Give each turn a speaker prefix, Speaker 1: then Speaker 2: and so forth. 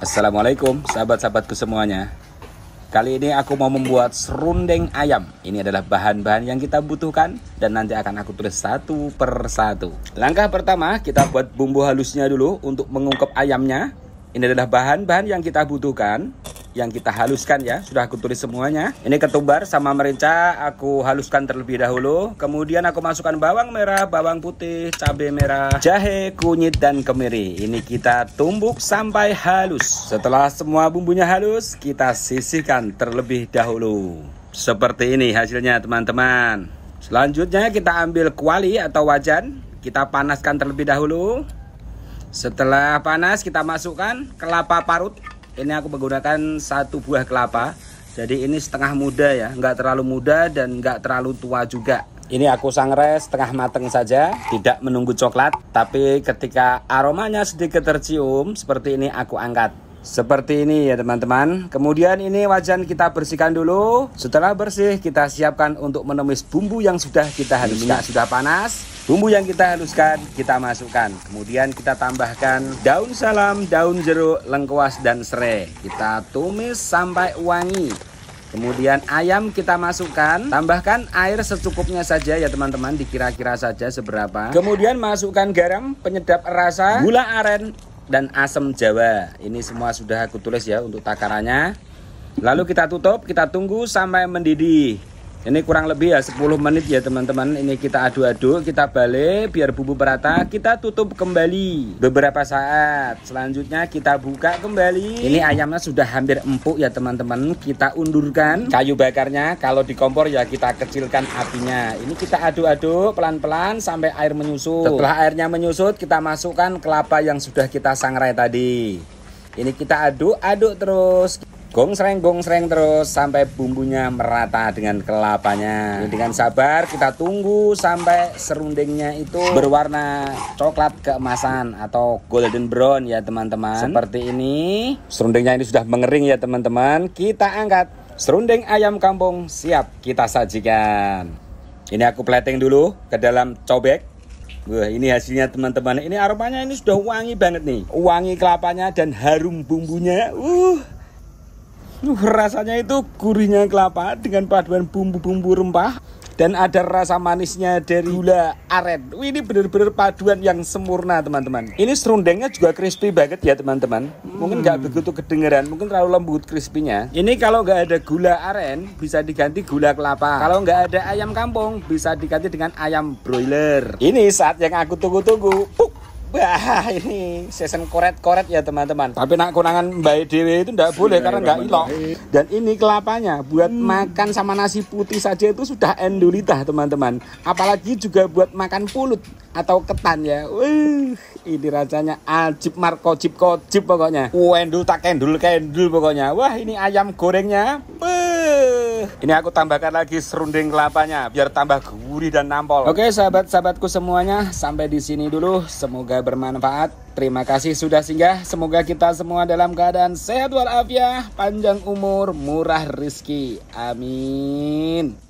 Speaker 1: Assalamualaikum sahabat-sahabatku semuanya Kali ini aku mau membuat serundeng ayam Ini adalah bahan-bahan yang kita butuhkan Dan nanti akan aku tulis satu per satu Langkah pertama kita buat bumbu halusnya dulu Untuk mengungkep ayamnya Ini adalah bahan-bahan yang kita butuhkan yang kita haluskan ya sudah aku tulis semuanya ini ketumbar sama merica aku haluskan terlebih dahulu kemudian aku masukkan bawang merah bawang putih cabai merah jahe kunyit dan kemiri ini kita tumbuk sampai halus setelah semua bumbunya halus kita sisihkan terlebih dahulu seperti ini hasilnya teman-teman selanjutnya kita ambil kuali atau wajan kita panaskan terlebih dahulu setelah panas kita masukkan kelapa parut ini aku menggunakan satu buah kelapa jadi ini setengah muda ya nggak terlalu muda dan nggak terlalu tua juga ini aku sangrai setengah mateng saja, tidak menunggu coklat, tapi ketika aromanya sedikit tercium, seperti ini aku angkat. Seperti ini ya teman-teman Kemudian ini wajan kita bersihkan dulu Setelah bersih kita siapkan untuk menumis bumbu yang sudah kita haluskan hmm. Sudah panas Bumbu yang kita haluskan kita masukkan Kemudian kita tambahkan daun salam, daun jeruk, lengkuas, dan serai Kita tumis sampai wangi Kemudian ayam kita masukkan, tambahkan air secukupnya saja ya teman-teman, dikira-kira saja seberapa. Kemudian masukkan garam, penyedap rasa, gula aren, dan asam Jawa. Ini semua sudah aku tulis ya untuk takarannya. Lalu kita tutup, kita tunggu sampai mendidih. Ini kurang lebih ya 10 menit ya teman-teman. Ini kita aduk-aduk, kita balik biar bumbu merata. Kita tutup kembali beberapa saat. Selanjutnya kita buka kembali. Ini ayamnya sudah hampir empuk ya teman-teman. Kita undurkan kayu bakarnya. Kalau di kompor ya kita kecilkan apinya. Ini kita aduk-aduk pelan-pelan sampai air menyusut. Setelah airnya menyusut, kita masukkan kelapa yang sudah kita sangrai tadi. Ini kita aduk-aduk terus gong sereng gong sereng terus sampai bumbunya merata dengan kelapanya dengan sabar kita tunggu sampai serundingnya itu berwarna coklat keemasan atau golden brown ya teman-teman seperti ini serundingnya ini sudah mengering ya teman-teman kita angkat serunding ayam kampung siap kita sajikan ini aku plating dulu ke dalam cobek Wah, ini hasilnya teman-teman. Ini aromanya ini sudah wangi banget nih. Wangi kelapanya dan harum bumbunya. Uh, Uh, rasanya itu gurihnya kelapa dengan paduan bumbu-bumbu rempah dan ada rasa manisnya dari gula aren. Wih, ini benar-benar paduan yang sempurna, teman-teman. Ini serundengnya juga crispy banget ya, teman-teman. Hmm. Mungkin nggak hmm. begitu kedengeran, mungkin terlalu lembut crispy-nya. Ini kalau nggak ada gula aren, bisa diganti gula kelapa. Kalau nggak ada ayam kampung, bisa diganti dengan ayam broiler. Ini saat yang aku tunggu-tunggu. Wah ini season koret-koret ya teman-teman. Tapi nak kunangan Mbak Dewi itu tidak boleh iya, karena nggak ilok. Dan ini kelapanya buat hmm. makan sama nasi putih saja itu sudah endulita teman-teman. Apalagi juga buat makan pulut atau ketan ya. Wih ini rasanya ajib markojib kojib pokoknya. Wendul tak kendul kendul pokoknya. Wah ini ayam gorengnya. Wih. Ini aku tambahkan lagi serunding kelapanya biar tambah gurih dan nampol. Oke, sahabat-sahabatku semuanya, sampai di sini dulu. Semoga bermanfaat. Terima kasih sudah singgah. Semoga kita semua dalam keadaan sehat walafiat, panjang umur, murah rezeki. Amin.